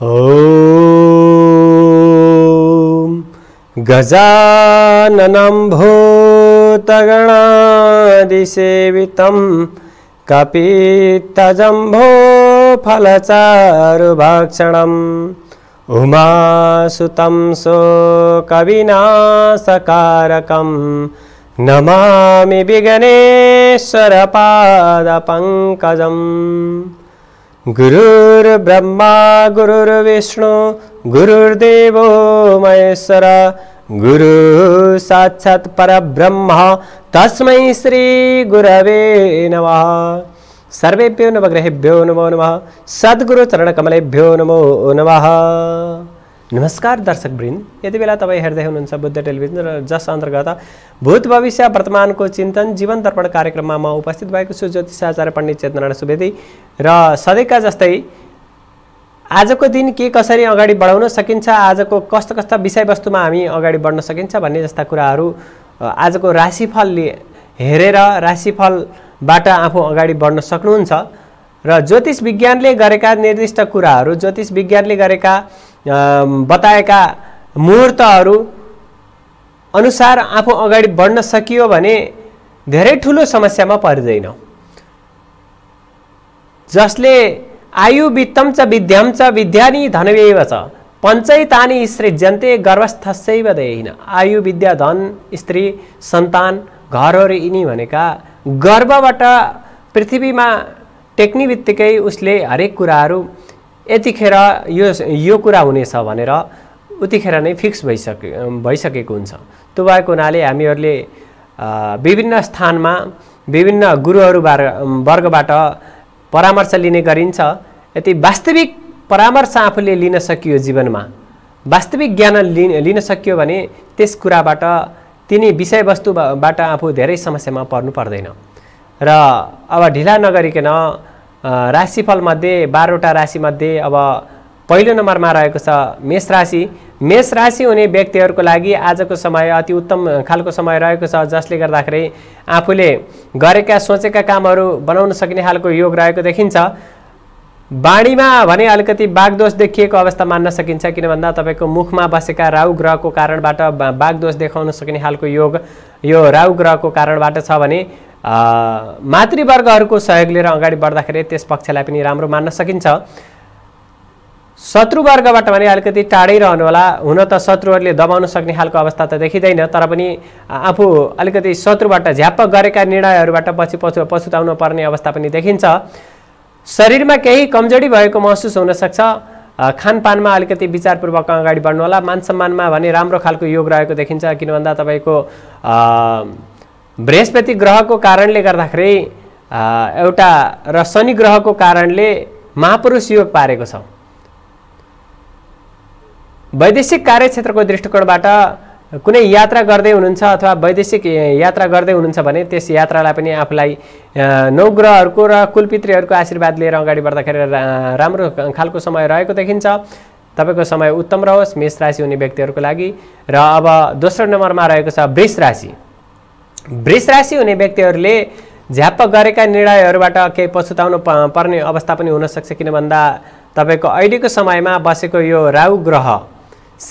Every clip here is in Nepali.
ॐ गजाननं भूतगणादिसेवितं फलचारुभक्षणम् उमासुतं सोकविनाशकारकं नमामि विगणेश्वरपादपङ्कजम् गुरुर्ब्रह्मा गुरुर्विष्णु गुरुर्देवो महेश्वर गुरु साक्षात् परब्रह्म तस्मै श्रीगुरवे नमः सर्वेभ्यो नवग्रहेभ्यो नमो नमः सद्गुरुचरणकमलेभ्यो नमो नमः नमस्कार दर्शक वृन्द यति बेला तपाईँ हेर्दै हुनुहुन्छ बुद्ध टेलिभिजन र जस अन्तर्गत भूत भविष्य वर्तमानको चिन्तन जीवन दर्पण कार्यक्रममा म उपस्थित भएको छु ज्योतिषाचार्य पण्डित चेतनारायण सुवेदी र सधैँका जस्तै आजको दिन के कसरी अगाडि बढाउन सकिन्छ आजको कस्तो कस्ता विषयवस्तुमा हामी अगाडि बढ्न सकिन्छ भन्ने जस्ता कुराहरू आजको राशिफल हेरेर राशिफलबाट आफू अगाडि बढ्न सक्नुहुन्छ र ज्योतिष विज्ञानले गरेका निर्दिष्ट कुराहरू ज्योतिष विज्ञानले गरेका बताएका मुहुर्तहरू अनुसार आफू अगाडि बढ्न सकियो भने धेरै ठुलो समस्यामा पर्दैन जसले आयु वित्तम च विद्याम च विद्यानी धनव्यव छ पञ्चैतानी जन्ते गर्वस्थस्यैव देहीन आयु विद्या धन स्त्री सन्तान घरहरू यिनी भनेका गर्वबाट पृथ्वीमा टेक्ने बित्तिकै उसले हरेक कुराहरू यतिखेर यो यो कुरा हुनेछ भनेर उतिखेर नै फिक्स भइसके भइसकेको हुन्छ त्यो भएको हुनाले हामीहरूले विभिन्न स्थानमा विभिन्न गुरुहरूबाट वर्गबाट परामर्श लिने गरिन्छ यति वास्तविक परामर्श आफूले लिन सकियो जीवनमा वास्तविक ज्ञान लिन लिन सकियो भने त्यस कुराबाट तिनी विषयवस्तुबाट आफू धेरै समस्यामा पर्नु पर्दैन र अब ढिला नगरिकन राशिफलमध्ये बाह्रवटा राशिमध्ये अब पहिलो नम्बरमा रहेको छ मेष राशि मेष राशि हुने व्यक्तिहरूको लागि आजको समय अति उत्तम खालको समय रहेको छ जसले गर्दाखेरि आफूले गरेका सोचेका कामहरू बनाउन सकिने खालको योग रहेको देखिन्छ बाणीमा भने अलिकति बाघदोष देखिएको अवस्था मान्न सकिन्छ किन भन्दा तपाईँको मुखमा बसेका राहु ग्रहको कारणबाट बाघदोष देखाउन सकिने खालको योग यो राहु ग्रहको कारणबाट छ भने मातृवर्गहरूको सहयोग लिएर अगाडि बढ्दाखेरि त्यस पक्षलाई पनि राम्रो मान्न सकिन्छ शत्रुवर्गबाट भने अलिकति टाढै रहनु होला हुन त शत्रुहरूले दबाउन सक्ने खालको अवस्था त देखिँदैन तर पनि आफू अलिकति शत्रुबाट झ्याप्प गरेका निर्णयहरूबाट पछि पछु पछुताउनु पर्ने अवस्था पनि देखिन्छ शरीरमा केही कमजोरी भएको महसुस हुनसक्छ खानपानमा अलिकति विचारपूर्वक अगाडि बढ्नुहोला मान सम्मानमा भने राम्रो खालको योग रहेको देखिन्छ किन भन्दा तपाईँको बृहस्पति ग्रहको कारणले गर्दाखेरि एउटा र शनि ग्रहको कारणले महापुरुष योग पारेको छ वैदेशिक कार्यक्षेत्रको दृष्टिकोणबाट कुनै यात्रा गर्दै हुनुहुन्छ अथवा वैदेशिक यात्रा गर्दै हुनुहुन्छ भने त्यस यात्रालाई पनि आफूलाई नौ ग्रहहरूको र कुलपितृहरूको आशीर्वाद लिएर अगाडि बढ्दाखेरि राम्रो खालको समय रहेको देखिन्छ तपाईँको समय उत्तम रहोस् मेष राशि हुने व्यक्तिहरूको लागि र अब दोस्रो नम्बरमा रहेको छ वृष राशि वृष राशि हुने व्यक्तिहरूले झ्याप्प गरेका निर्णयहरूबाट केही पछुताउनु पर्ने अवस्था पनि हुनसक्छ किन भन्दा तपाईँको अहिलेको समयमा बसेको यो राहु ग्रह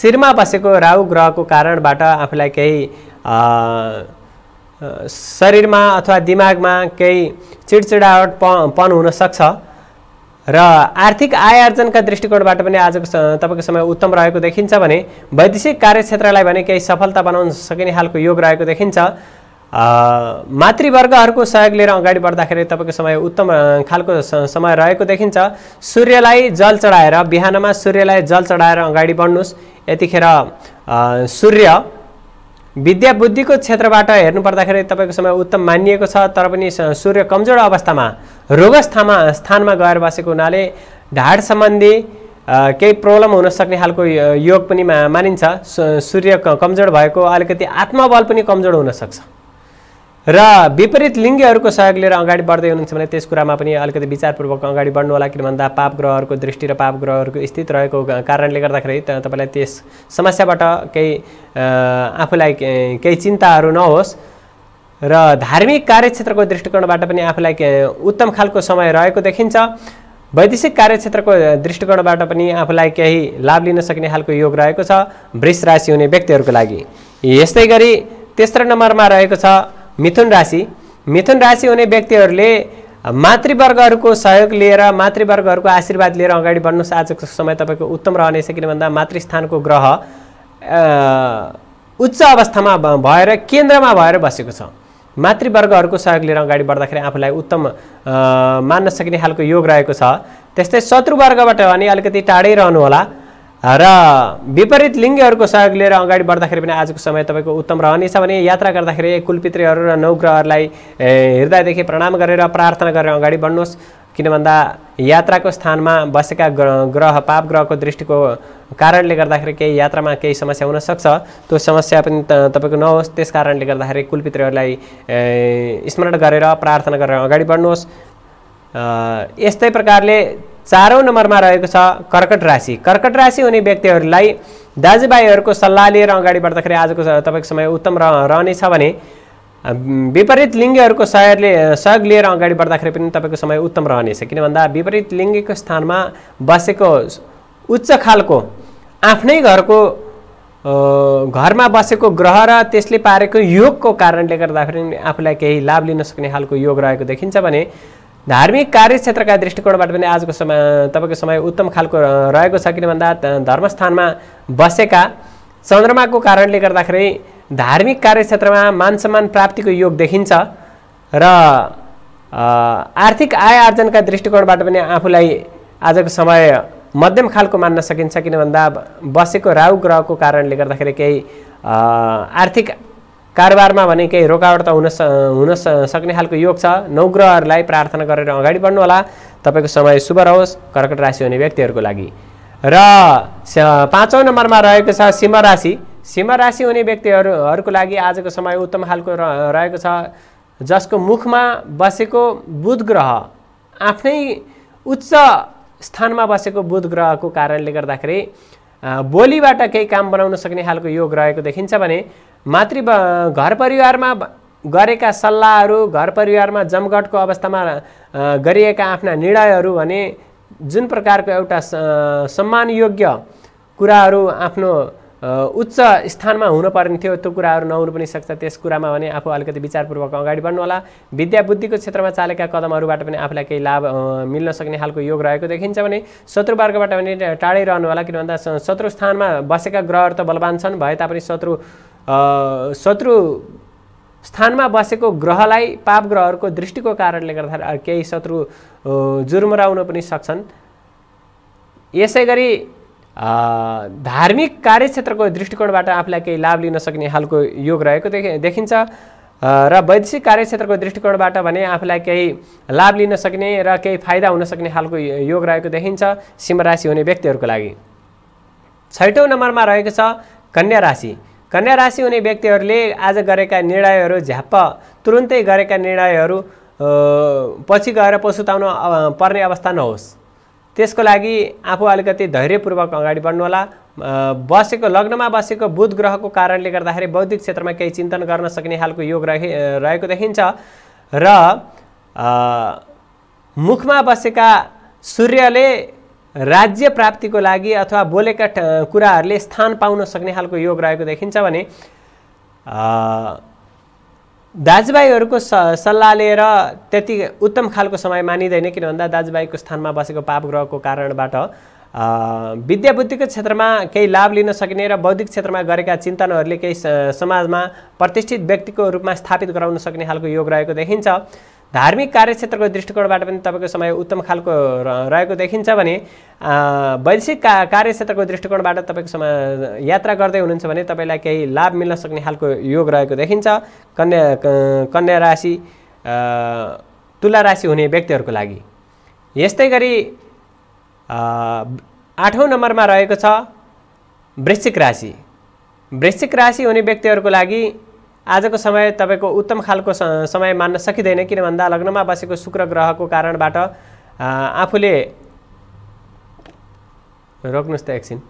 शिरमा बसेको राहु ग्रहको कारणबाट आफूलाई केही शरीरमा अथवा दिमागमा केही चिडचिडावट प पन हुनसक्छ र आर्थिक आय आर्जनका दृष्टिकोणबाट पनि आजको तपाईँको समय उत्तम रहेको देखिन्छ भने वैदेशिक कार्यक्षेत्रलाई भने केही सफलता बनाउन सकिने खालको योग रहेको देखिन्छ मातृवर्गहरूको सहयोग लिएर अगाडि बढ्दाखेरि तपाईँको समय उत्तम खालको समय रहेको देखिन्छ सूर्यलाई जल चढाएर बिहानमा सूर्यलाई जल चढाएर अगाडि बढ्नुहोस् यतिखेर सूर्य विद्या बुद्धिको क्षेत्रबाट हेर्नु पर्दाखेरि तपाईँको समय उत्तम मानिएको छ तर पनि सूर्य कमजोर अवस्थामा रोगस्थामा स्थानमा गएर बसेको हुनाले ढाड सम्बन्धी केही प्रब्लम हुन सक्ने खालको योग पनि मानिन्छ सूर्य कमजोर भएको अलिकति आत्मबल पनि कमजोर हुनसक्छ र विपरीत लिङ्गीहरूको सहयोग लिएर अगाडि बढ्दै हुनुहुन्छ भने त्यस कुरामा पनि अलिकति विचारपूर्वक अगाडि बढ्नु होला किन भन्दा पाप ग्रहहरूको दृष्टि र पाप ग्रहहरूको स्थित रहेको कारणले गर्दाखेरि तपाईँलाई त्यस समस्याबाट केही आफूलाई केही चिन्ताहरू नहोस् र धार्मिक कार्यक्षेत्रको दृष्टिकोणबाट पनि आफूलाई उत्तम खालको समय रहेको देखिन्छ वैदेशिक कार्यक्षेत्रको दृष्टिकोणबाट पनि आफूलाई केही लाभ लिन सक्ने खालको योग रहेको छ वृष राशि हुने व्यक्तिहरूको लागि यस्तै गरी तेस्रो नम्बरमा रहेको छ मिथुन राशि मिथुन राशि हुने व्यक्तिहरूले मातृवर्गहरूको सहयोग लिएर मातृवर्गहरूको आशीर्वाद लिएर अगाडि बढ्नुहोस् आजको समय तपाईँको उत्तम रहनेछ किन भन्दा मातृस्थानको ग्रह उच्च अवस्थामा भएर केन्द्रमा भएर बसेको छ मातृवर्गहरूको सहयोग लिएर अगाडि बढ्दाखेरि आफूलाई उत्तम मान्न सकिने खालको योग रहेको छ त्यस्तै शत्रुवर्गबाट भने अलिकति टाढै रहनुहोला र विपरीत लिङ्गहरूको सहयोग लिएर अगाडि बढ्दाखेरि पनि आजको समय तपाईँको उत्तम रहनेछ भने यात्रा गर्दाखेरि कुलपित्रीहरू र नौग्रहहरूलाई हृदयदेखि प्रणाम गरेर प्रार्थना गरेर अगाडि बढ्नुहोस् किन भन्दा यात्राको स्थानमा बसेका ग्रह पाप ग्रहको दृष्टिको कारणले गर्दाखेरि केही यात्रामा केही समस्या हुनसक्छ त्यो समस्या पनि तपाईँको नहोस् त्यस कारणले गर्दाखेरि कुलपित्रीहरूलाई स्मरण गरेर प्रार्थना गरेर अगाडि बढ्नुहोस् यस्तै प्रकारले चारौँ नम्बरमा रहेको छ कर्कट राशि कर्कट राशि हुने व्यक्तिहरूलाई दाजुभाइहरूको सल्लाह लिएर अगाडि बढ्दाखेरि आजको तपाईँको समय उत्तम रहनेछ भने विपरीत लिङ्गीहरूको सहयोगले सहयोग लिएर अगाडि बढ्दाखेरि पनि तपाईँको समय उत्तम रहनेछ किन भन्दा विपरीत लिङ्गीको स्थानमा बसेको उच्च खालको आफ्नै घरको घरमा बसेको ग्रह र त्यसले पारेको योगको कारणले गर्दाखेरि आफूलाई केही लाभ लिन सक्ने खालको योग रहेको देखिन्छ भने धार्मिक कार्यक्षेत्रका दृष्टिकोणबाट पनि आजको समय तपाईँको समय उत्तम खालको रहेको छ किनभन्दा धर्मस्थानमा बसेका चन्द्रमाको कारणले गर्दाखेरि धार्मिक कार्यक्षेत्रमा मान सम्मान प्राप्तिको योग देखिन्छ र आर्थिक आय आर्जनका दृष्टिकोणबाट पनि आफूलाई आजको समय मध्यम खालको मान्न सकिन्छ किन भन्दा बसेको राहु ग्रहको कारणले गर्दाखेरि केही आर्थिक कारोबारमा भने केही रोकावट त हुन हुन सक्ने खालको योग छ नौ प्रार्थना गरेर अगाडि बढ्नुहोला तपाईँको समय शुभ रहोस् कर्कट राशि हुने व्यक्तिहरूको लागि र पाँचौँ नम्बरमा रहेको छ सिंह राशि सिंह राशि हुने व्यक्तिहरूहरूको लागि आजको समय उत्तम खालको रहेको छ जसको मुखमा बसेको बुध ग्रह आफ्नै उच्च स्थानमा बसेको बुध ग्रहको कारणले गर्दाखेरि बोलीबाट केही काम बनाउन सक्ने खालको योग रहेको देखिन्छ भने मातृ घर परिवारमा गरेका सल्लाहहरू घर परिवारमा जमघटको अवस्थामा गरिएका आफ्ना निर्णयहरू भने जुन प्रकारको एउटा सम्मानयोग्य कुराहरू आफ्नो उच्च स्थानमा हुनुपर्ने थियो त्यो कुराहरू नहुनु पनि सक्छ त्यस कुरामा भने आफू अलिकति विचारपूर्वक अगाडि बढ्नु होला विद्या बुद्धिको क्षेत्रमा चालेका कदमहरूबाट पनि आफूलाई केही लाभ मिल्न सक्ने खालको योग रहेको देखिन्छ भने शत्रुवर्गबाट भने टाढै रहनुहोला किन भन्दा शत्रु स्थानमा बसेका ग्रहहरू त बलवान छन् भए तापनि शत्रु शत्रु स्थानमा बसेको ग्रहलाई पाप ग्रहहरूको दृष्टिको कारणले गर्दा केही शत्रु जुर्मराउन पनि सक्छन् यसै गरी धार्मिक कार्यक्षेत्रको दृष्टिकोणबाट आफूलाई केही लाभ लिन सक्ने खालको योग रहेको देखि देखिन्छ र वैदेशिक कार्यक्षेत्रको दृष्टिकोणबाट भने आफूलाई केही लाभ लिन सक्ने र केही फाइदा हुन सक्ने खालको योग रहेको देखिन्छ सिंह राशि हुने व्यक्तिहरूको लागि छैटौँ नम्बरमा रहेको छ कन्या राशि कन्या राशि हुने व्यक्तिहरूले आज गरेका निर्णयहरू झ्याप्प तुरुन्तै गरेका निर्णयहरू पछि गएर पशुताउन पर्ने अवस्था नहोस् त्यसको लागि आफू अलिकति धैर्यपूर्वक अगाडि बढ्नुहोला बसेको लग्नमा बसेको बुध ग्रहको कारणले गर्दाखेरि बौद्धिक क्षेत्रमा केही चिन्तन गर्न सक्ने खालको योग रहे रहेको देखिन्छ र मुखमा बसेका सूर्यले राज्य प्राप्तिको लागि अथवा बोलेका कुराहरूले स्थान पाउन सक्ने खालको योग रहेको देखिन्छ भने दाजुभाइहरूको स सल्लाह लिएर त्यति उत्तम खालको समय मानिँदैन किन भन्दा दाजुभाइको स्थानमा बसेको पाप ग्रहको कारणबाट विद्याबुद्धिको क्षेत्रमा केही लाभ लिन सकिने र बौद्धिक क्षेत्रमा गरेका चिन्तनहरूले केही समाजमा प्रतिष्ठित व्यक्तिको रूपमा स्थापित गराउन सक्ने खालको योग रहेको देखिन्छ धार्मिक कार्यक्षेत्रको दृष्टिकोणबाट पनि तपाईँको समय उत्तम खालको रहेको देखिन्छ भने वैदेशिक का कार्यक्षेत्रको दृष्टिकोणबाट तपाईँको समय यात्रा गर्दै हुनुहुन्छ भने तपाईँलाई केही लाभ मिल्न सक्ने खालको योग रहेको देखिन्छ कन्या कन्या राशि तुला राशि हुने व्यक्तिहरूको लागि यस्तै गरी आठौँ नम्बरमा रहेको छ वृश्चिक राशि वृश्चिक राशि हुने व्यक्तिहरूको लागि आजको समय तपाईँको उत्तम खालको समय मान्न सकिँदैन किन भन्दा लग्नमा बसेको शुक्र ग्रहको कारणबाट आफूले रोक्नुहोस् त एकछिन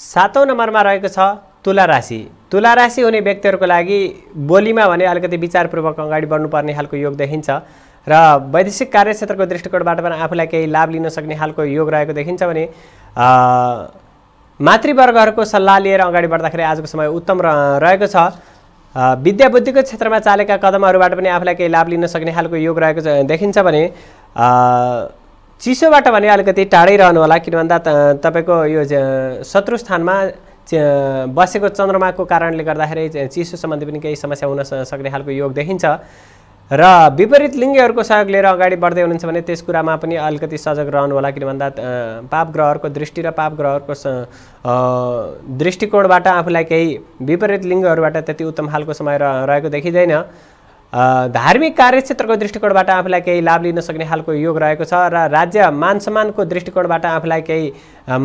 सातौँ नम्बरमा रहेको छ तुला राशि तुला राशि हुने व्यक्तिहरूको लागि बोलीमा भने अलिकति विचारपूर्वक अगाडि बढ्नुपर्ने खालको योग देखिन्छ र वैदेशिक कार्यक्षेत्रको दृष्टिकोणबाट पनि आफूलाई केही लाभ लिन सक्ने खालको योग रहेको देखिन्छ भने मातृवर्गहरूको सल्लाह लिएर अगाडि बढ्दाखेरि आजको समय उत्तम रहेको छ विद्या बुद्धिको क्षेत्रमा चालेका कदमहरूबाट पनि आफूलाई केही लाभ लिन सक्ने खालको योग रहेको देखिन्छ भने चिसोबाट भने अलिकति टाढै रहनु होला किनभन्दा तपाईँको यो शत्रु स्थानमा बसेको चन्द्रमाको कारणले गर्दाखेरि चिसो सम्बन्धी पनि केही समस्या हुन सक्ने खालको योग देखिन्छ र विपरीत लिङ्गहरूको सहयोग लिएर अगाडि बढ्दै हुनुहुन्छ भने त्यस कुरामा पनि अलिकति सजग रहनु होला किनभन्दा पाप ग्रहहरूको दृष्टि र पाप ग्रहहरूको दृष्टिकोणबाट आफूलाई केही विपरीत लिङ्गहरूबाट त्यति उत्तम खालको समय रहेको देखिँदैन धार्मिक कार्यक्षेत्रको दृष्टिकोणबाट आफूलाई केही लाभ लिन सक्ने खालको योग रहेको छ र राज्य मान सम्मानको दृष्टिकोणबाट आफूलाई केही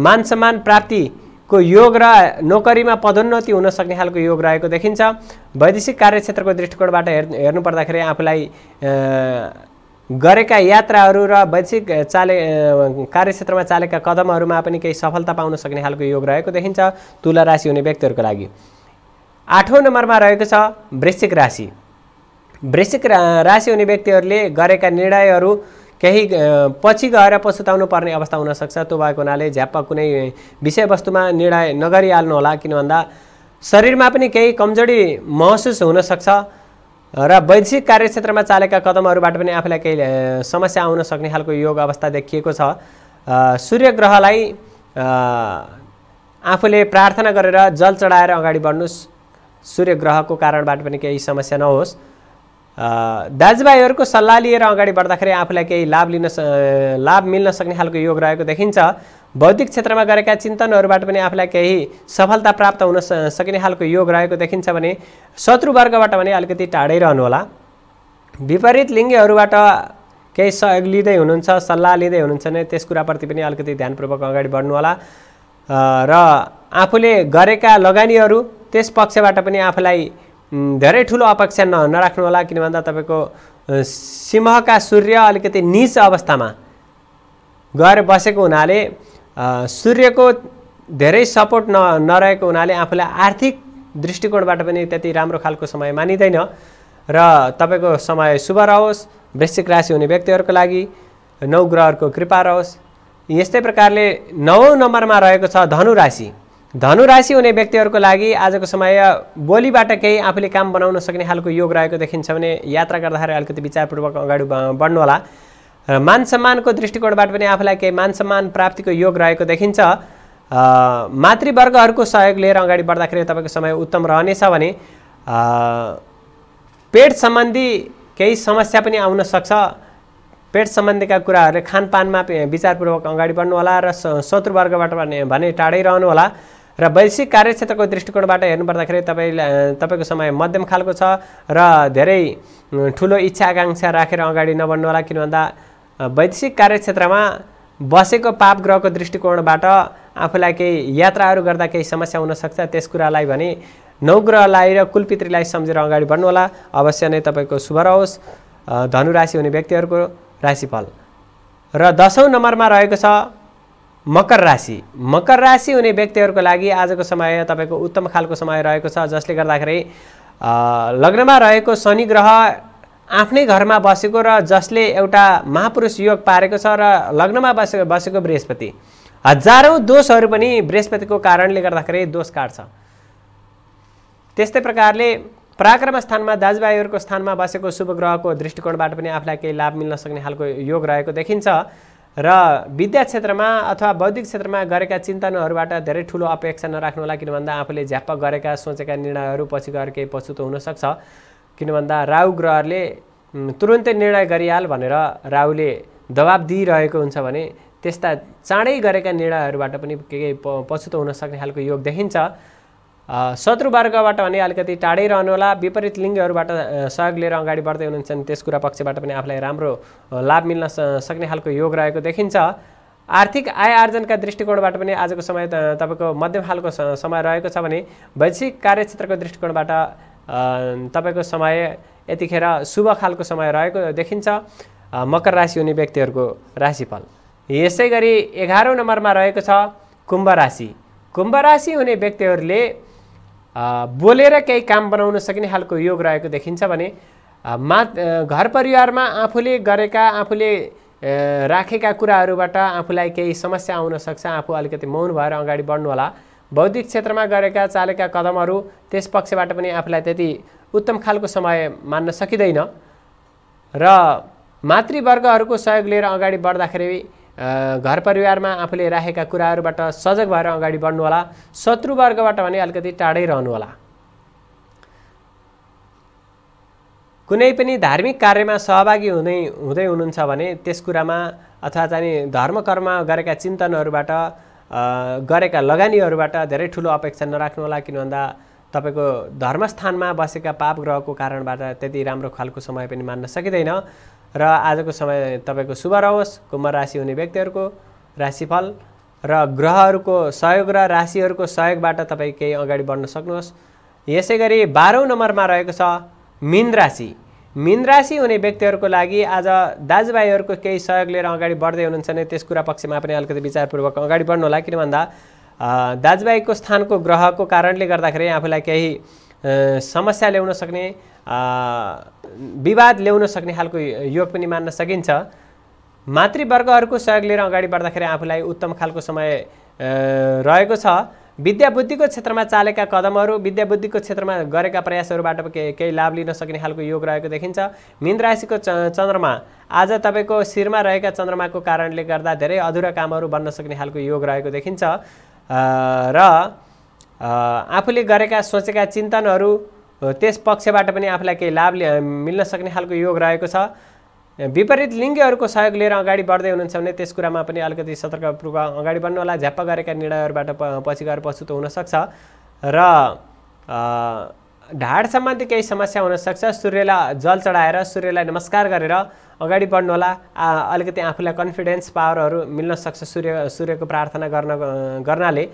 मान सम्मान प्राप्तिको योग र नोकरीमा पदोन्नति हुन सक्ने खालको योग रहेको देखिन्छ वैदेशिक कार्यक्षेत्रको दृष्टिकोणबाट हेर्नु हेर्नुपर्दाखेरि आफूलाई गरेका यात्राहरू र वैदेशिक चाले कार्यक्षेत्रमा चालेका कदमहरूमा पनि केही सफलता पाउन सक्ने खालको योग रहेको देखिन्छ तुला राशि हुने व्यक्तिहरूको लागि आठौँ नम्बरमा रहेको छ वृश्चिक राशि वृश्चिक राशि हुने व्यक्तिहरूले गरेका निर्णयहरू केही पछि गएर पछुताउनु पर्ने अवस्था हुनसक्छ त्यो भएको हुनाले झ्याप्प कुनै विषयवस्तुमा निर्णय नगरिहाल्नुहोला भन्दा शरीरमा पनि केही कमजोरी महसुस हुनसक्छ र वैदेशिक कार्यक्षेत्रमा चालेका कदमहरूबाट पनि आफूलाई केही समस्या आउन सक्ने खालको योग अवस्था देखिएको छ सूर्य ग्रहलाई आफूले प्रार्थना गरेर जल चढाएर अगाडि बढ्नुहोस् सूर्य ग्रहको कारणबाट पनि केही समस्या नहोस् दाजुभाइहरूको सल्लाह लिएर अगाडि बढ्दाखेरि आफूलाई केही लाभ लिन लाभ मिल्न सक्ने खालको योग रहेको देखिन्छ बौद्धिक क्षेत्रमा गरेका चिन्तनहरूबाट पनि आफूलाई केही सफलता प्राप्त हुन सकिने खालको योग रहेको देखिन्छ भने शत्रुवर्गबाट भने अलिकति टाढै रहनुहोला विपरीत लिङ्गीहरूबाट केही सहयोग लिँदै हुनुहुन्छ सल्लाह लिँदै हुनुहुन्छ भने त्यस कुराप्रति पनि अलिकति ध्यानपूर्वक अगाडि बढ्नुहोला र आफूले गरेका लगानीहरू त्यस पक्षबाट पनि आफूलाई धेरै ठुलो अपेक्षा न होला किन भन्दा तपाईँको सिंहका सूर्य अलिकति निच अवस्थामा गएर बसेको हुनाले सूर्यको धेरै सपोर्ट न नरहेको हुनाले आफूलाई आर्थिक दृष्टिकोणबाट पनि त्यति राम्रो खालको समय मानिँदैन र तपाईँको समय शुभ रहोस् वृश्चिक राशि हुने व्यक्तिहरूको लागि नौ ग्रहहरूको कृपा रहोस् यस्तै प्रकारले नौ नम्बरमा रहेको छ धनु राशि धनु राशि हुने व्यक्तिहरूको लागि आजको समय बोलीबाट केही आफूले काम बनाउन सक्ने खालको योग रहेको देखिन्छ भने यात्रा गर्दाखेरि अलिकति विचारपूर्वक अगाडि बढ्नुहोला र मान सम्मानको दृष्टिकोणबाट पनि आफूलाई केही मान सम्मान प्राप्तिको योग रहेको देखिन्छ मातृवर्गहरूको सहयोग लिएर अगाडि बढ्दाखेरि तपाईँको समय उत्तम रहनेछ भने पेट सम्बन्धी केही समस्या पनि आउन सक्छ पेट सम्बन्धीका कुराहरूले खानपानमा विचारपूर्वक अगाडि बढ्नुहोला र शत्रुवर्गबाट भने टाढै रहनुहोला र वैश्विक कार्यक्षेत्रको दृष्टिकोणबाट हेर्नुपर्दाखेरि तपाईँलाई तपाईँको समय मध्यम खालको छ र धेरै ठुलो इच्छा आकाङ्क्षा राखेर अगाडि नबढ्नुहोला भन्दा वैदेशिक कार्यक्षेत्रमा बसेको पाप ग्रहको दृष्टिकोणबाट आफूलाई केही यात्राहरू गर्दा केही समस्या हुनसक्छ त्यस कुरालाई भने नौग्रहलाई र कुलपितृलाई सम्झेर अगाडि बढ्नु होला अवश्य नै तपाईँको शुभ रहोस् धनु राशि हुने व्यक्तिहरूको राशिफल र दसौँ नम्बरमा रहेको छ मकर राशि मकर राशि हुने व्यक्तिहरूको लागि आजको समय तपाईँको उत्तम खालको समय रहेको छ जसले गर्दाखेरि लग्नमा रहेको शनि ग्रह आफ्नै घरमा बसेको र जसले एउटा महापुरुष योग पारेको छ र लग्नमा बसेको बसेको बृहस्पति हजारौँ दोषहरू पनि बृहस्पतिको कारणले गर्दाखेरि दोष काट्छ त्यस्तै प्रकारले पराक्रम स्थानमा दाजुभाइहरूको स्थानमा बसेको शुभ ग्रहको दृष्टिकोणबाट पनि आफूलाई केही लाभ मिल्न सक्ने खालको योग रहेको देखिन्छ र विद्या क्षेत्रमा अथवा बौद्धिक क्षेत्रमा गरेका चिन्तनहरूबाट धेरै ठुलो अपेक्षा नराख्नु होला किन भन्दा आफूले झ्याप्प गरेका सोचेका निर्णयहरू पछि गएर केही पछुतो हुनसक्छ किन भन्दा राहु ग्रहले तुरुन्तै निर्णय गरिहाल भनेर राहुले दबाब दिइरहेको हुन्छ भने त्यस्ता चाँडै गरेका निर्णयहरूबाट पनि के के पछुतो हुन सक्ने खालको योग देखिन्छ शत्रु वर्गबाट भने अलिकति टाढै रहनुहोला विपरीत लिङ्गहरूबाट सहयोग लिएर अगाडि बढ्दै हुनुहुन्छ भने त्यस कुरा पक्षबाट पनि आफूलाई राम्रो लाभ मिल्न सक्ने खालको योग रहेको देखिन्छ आर्थिक आय आर्जनका दृष्टिकोणबाट पनि आजको समय तपाईँको मध्यम खालको समय रहेको छ भने वैदेशिक कार्यक्षेत्रको दृष्टिकोणबाट तपाईँको समय यतिखेर शुभ खालको समय रहेको देखिन्छ मकर राशि हुने व्यक्तिहरूको राशिफल यसै गरी एघारौँ नम्बरमा रहेको छ कुम्भ राशि कुम्भ राशि हुने व्यक्तिहरूले बोलेर केही काम बनाउन सकिने खालको योग रहेको देखिन्छ भने मा घर परिवारमा आफूले गरेका आफूले राखेका कुराहरूबाट आफूलाई केही समस्या आउन सक्छ आफू अलिकति मौन भएर अगाडि बढ्नुहोला बौद्धिक क्षेत्रमा गरेका चालेका कदमहरू त्यस पक्षबाट पनि आफूलाई त्यति उत्तम खालको समय मान्न सकिँदैन र मातृवर्गहरूको सहयोग लिएर अगाडि बढ्दाखेरि घर परिवारमा आफूले राखेका कुराहरूबाट सजग भएर अगाडि बढ्नुहोला शत्रुवर्गबाट भने अलिकति टाढै रहनुहोला कुनै पनि धार्मिक कार्यमा सहभागी हुँदै हुँदै हुनुहुन्छ भने त्यस कुरामा अथवा चाहिँ धर्म कर्म गरेका चिन्तनहरूबाट गरेका लगानीहरूबाट धेरै ठुलो अपेक्षा नराख्नुहोला किन भन्दा तपाईँको धर्मस्थानमा बसेका पाप ग्रहको कारणबाट त्यति राम्रो खालको समय पनि मान्न सकिँदैन र आजको समय तपाईँको शुभ रहोस् कुम्भ राशि हुने व्यक्तिहरूको राशिफल र ग्रहहरूको सहयोग र राशिहरूको सहयोगबाट तपाईँ केही अगाडि बढ्न सक्नुहोस् यसै गरी बाह्रौँ नम्बरमा रहेको छ मिन राशि मिन राशि हुने व्यक्तिहरूको लागि आज दाजुभाइहरूको केही सहयोग लिएर अगाडि बढ्दै हुनुहुन्छ भने त्यस कुरा पक्षमा पनि अलिकति विचारपूर्वक अगाडि बढ्नु होला किन भन्दा दाजुभाइको स्थानको ग्रहको कारणले गर्दाखेरि आफूलाई केही समस्या ल्याउन सक्ने विवाद ल्याउन सक्ने खालको योग पनि मान्न सकिन्छ मातृवर्गहरूको सहयोग लिएर अगाडि बढ्दाखेरि आफूलाई उत्तम खालको समय रहेको छ विद्याबुद्धिको क्षेत्रमा चालेका कदमहरू विद्याबुद्धिको क्षेत्रमा गरेका प्रयासहरूबाट के केही लाभ लिन सक्ने खालको योग रहेको देखिन्छ मिन राशिको च चन्द्रमा आज तपाईँको शिरमा रहेका चन्द्रमाको कारणले गर्दा धेरै अधुरा कामहरू बन्न सक्ने खालको योग रहेको देखिन्छ र आफूले गरेका सोचेका चिन्तनहरू त्यस पक्षबाट पनि आफूलाई केही लाभ मिल्न सक्ने खालको योग रहेको छ विपरीत लिङ्गीहरूको सहयोग लिएर अगाडि बढ्दै हुनुहुन्छ भने त्यस कुरामा पनि अलिकति सतर्कपूर्वक अगाडि बढ्नु होला झ्याप्प गरेका निर्णयहरूबाट पछि गएर पछुतो हुनसक्छ र ढाड सम्बन्धी केही समस्या हुनसक्छ सूर्यलाई जल चढाएर सूर्यलाई नमस्कार गरेर अगाडि बढ्नु होला अलिकति आफूलाई कन्फिडेन्स पावरहरू मिल्न सक्छ सूर्य सूर्यको प्रार्थना गर्न गर्नाले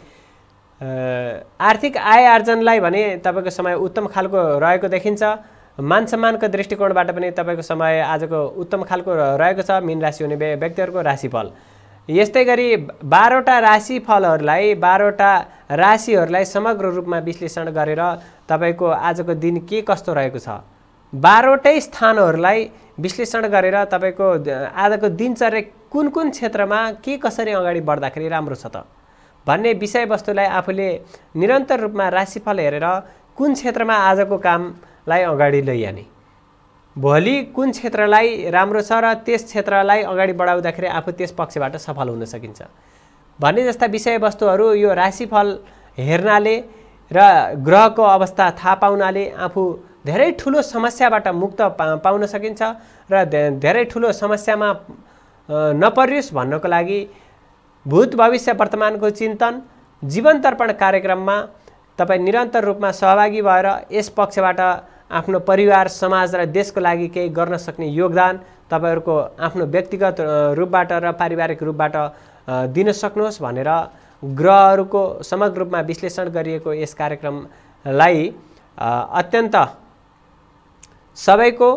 आर्थिक आय आर्जनलाई भने तपाईँको समय उत्तम खालको रहेको देखिन्छ मान सम्मानको दृष्टिकोणबाट पनि तपाईँको समय आजको उत्तम खालको रहेको छ मिन राशि हुने व्यक्तिहरूको राशिफल यस्तै गरी बाह्रवटा राशिफलहरूलाई बाह्रवटा राशिहरूलाई समग्र रूपमा विश्लेषण गरेर तपाईँको आजको दिन के कस्तो रहेको छ बाह्रवटै स्थानहरूलाई विश्लेषण गरेर तपाईँको आजको दिनचर्या कुन कुन क्षेत्रमा के कसरी अगाडि बढ्दाखेरि राम्रो छ त भन्ने विषयवस्तुलाई आफूले निरन्तर रूपमा राशिफल हेरेर कुन क्षेत्रमा आजको कामलाई अगाडि लैजाने भोलि कुन क्षेत्रलाई राम्रो छ र त्यस क्षेत्रलाई अगाडि बढाउँदाखेरि आफू त्यस पक्षबाट सफल हुन सकिन्छ भन्ने जस्ता विषयवस्तुहरू यो राशिफल हेर्नाले र ग्रहको अवस्था थाहा पाउनाले आफू धेरै ठुलो समस्याबाट मुक्त पा पाउन सकिन्छ र धेरै ठुलो समस्यामा नपरियोस् भन्नको लागि भूत भविष्य वर्तमानको चिन्तन जीवन तर्पण कार्यक्रममा तपाईँ निरन्तर रूपमा सहभागी भएर यस पक्षबाट आफ्नो परिवार समाज र देशको लागि केही गर्न सक्ने योगदान तपाईँहरूको आफ्नो व्यक्तिगत रूपबाट र पारिवारिक रूपबाट दिन सक्नुहोस् भनेर ग्रहहरूको समग्र रूपमा विश्लेषण गरिएको यस कार्यक्रमलाई अत्यन्त सबैको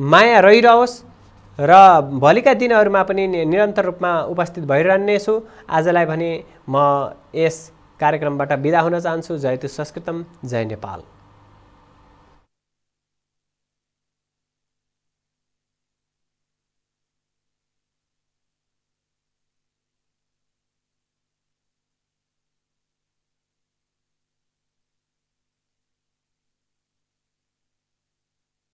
माया रहिरहोस् र भोलिका दिनहरूमा पनि निरन्तर रूपमा उपस्थित भइरहनेछु आजलाई भने म यस कार्यक्रमबाट बिदा हुन चाहन्छु जय तु संस्कृतम जय नेपाल